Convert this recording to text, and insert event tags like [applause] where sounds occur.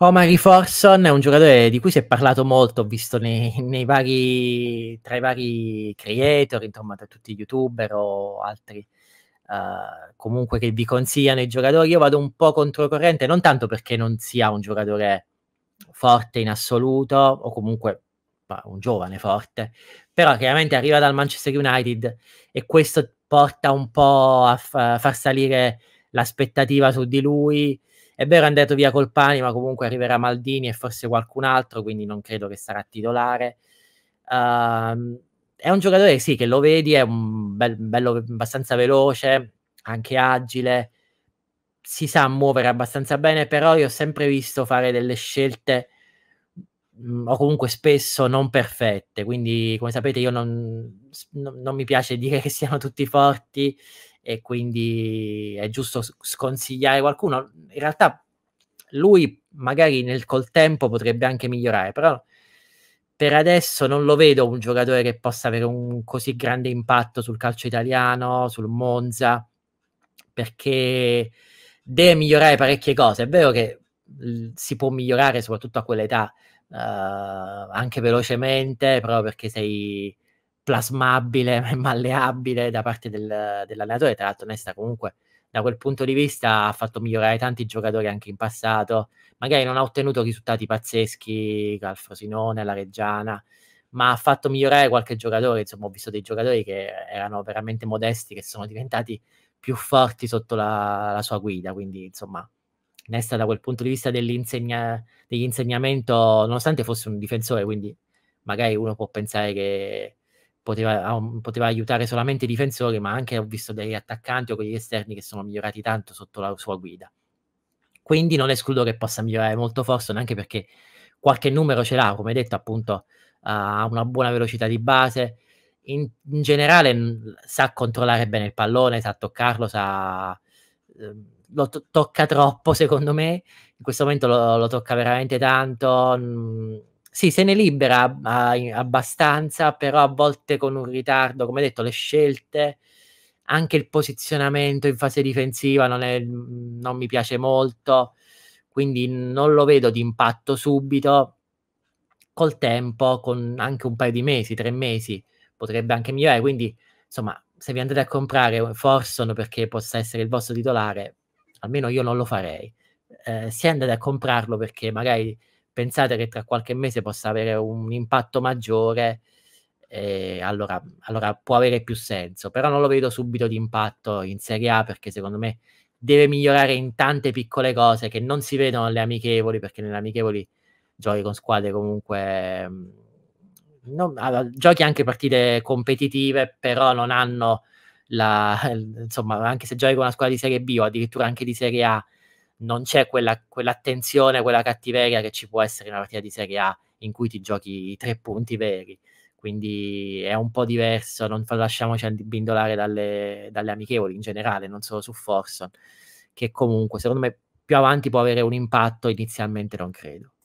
Omari Forson è un giocatore di cui si è parlato molto, ho visto nei, nei vari, tra i vari creator, insomma, tra tutti gli youtuber o altri. Uh, comunque che vi consigliano i giocatori. Io vado un po' controcorrente, non tanto perché non sia un giocatore forte in assoluto, o comunque un giovane forte, però chiaramente arriva dal Manchester United e questo porta un po' a, f- a far salire l'aspettativa su di lui. È vero, è andato via Colpani, ma comunque arriverà Maldini e forse qualcun altro, quindi non credo che sarà titolare. Uh, è un giocatore sì, che lo vedi, è un bel, bello, abbastanza veloce, anche agile, si sa muovere abbastanza bene, però io ho sempre visto fare delle scelte mh, mm, o comunque spesso non perfette, quindi come sapete io non, non, mi piace [laughs] dire che siano tutti forti e quindi è giusto sconsigliare qualcuno. In realtà lui magari nel, col tempo potrebbe anche migliorare, però per adesso non lo vedo un giocatore che possa avere un così grande impatto sul calcio italiano, sul Monza, perché deve migliorare parecchie cose. È vero che si può migliorare soprattutto a quell'età, uh, anche velocemente, proprio perché sei plasmabile, [laughs] malleabile da parte del, dell'allenatore. Tra l'altro, Nesta comunque da quel punto di vista ha fatto migliorare tanti giocatori anche in passato. Magari non ha ottenuto risultati pazzeschi al Frosinone, alla Reggiana, ma ha fatto migliorare qualche giocatore. Insomma, ho visto dei giocatori che erano veramente modesti, che sono diventati più forti sotto la, la sua guida. Quindi, insomma, Nesta da quel punto di vista dell'insegnamento, nonostante fosse un difensore, quindi magari uno può pensare che poteva, poteva, aiutare solamente i difensori, ma anche ho visto degli attaccanti o quegli esterni che sono migliorati tanto sotto la sua guida. Quindi non escludo che possa migliorare molto forse, neanche perché qualche numero ce l'ha, come detto appunto, ha una buona velocità di base, in, in, generale sa controllare bene il pallone, sa toccarlo, sa, eh, lo to- tocca troppo secondo me, in questo momento lo, lo tocca veramente tanto, mh, sì, se ne libera abbastanza, però a volte con un ritardo, come detto, le scelte, anche il posizionamento in fase difensiva non, è, non mi piace molto, quindi non lo vedo di impatto subito, col tempo, con anche un paio di mesi, tre mesi, potrebbe anche migliorare. Quindi, insomma, se vi andate a comprare Forson perché possa essere il vostro titolare, almeno io non lo farei. Eh, se andate a comprarlo perché magari pensate che tra qualche mese possa avere un impatto maggiore, eh, allora, allora può avere più senso. Però non lo vedo subito di impatto in Serie A perché secondo me deve migliorare in tante piccole cose che non si vedono alle amichevoli perché nelle amichevoli giochi con squadre comunque... Mm, non, allora, ah, ah, giochi anche partite competitive, però non hanno la, [laughs] insomma, anche se giochi con una squadra di Serie B o addirittura anche di Serie A, non c'è quella, quell'attenzione, quella cattiveria che ci può essere in una partita di Serie A in cui ti giochi tre punti veri. Quindi è un po' diverso, non lasciamoci abbindolare dalle, dalle amichevoli in generale, non solo su Forson, che comunque secondo me più avanti può avere un impatto, inizialmente non credo.